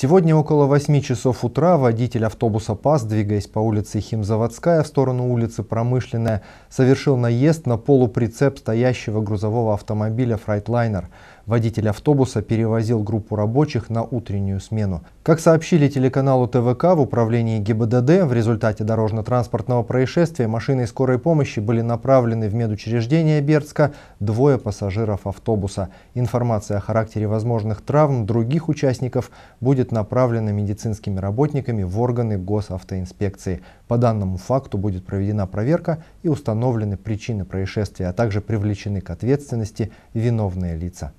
Сегодня около 8 часов утра водитель автобуса ПАС, двигаясь по улице Химзаводская в сторону улицы Промышленная, совершил наезд на полуприцеп стоящего грузового автомобиля «Фрайтлайнер». Водитель автобуса перевозил группу рабочих на утреннюю смену. Как сообщили телеканалу ТВК в управлении ГИБДД, в результате дорожно-транспортного происшествия машиной скорой помощи были направлены в медучреждение Бердска двое пассажиров автобуса. Информация о характере возможных травм других участников будет будет направлена медицинскими работниками в органы госавтоинспекции. По данному факту будет проведена проверка и установлены причины происшествия, а также привлечены к ответственности виновные лица.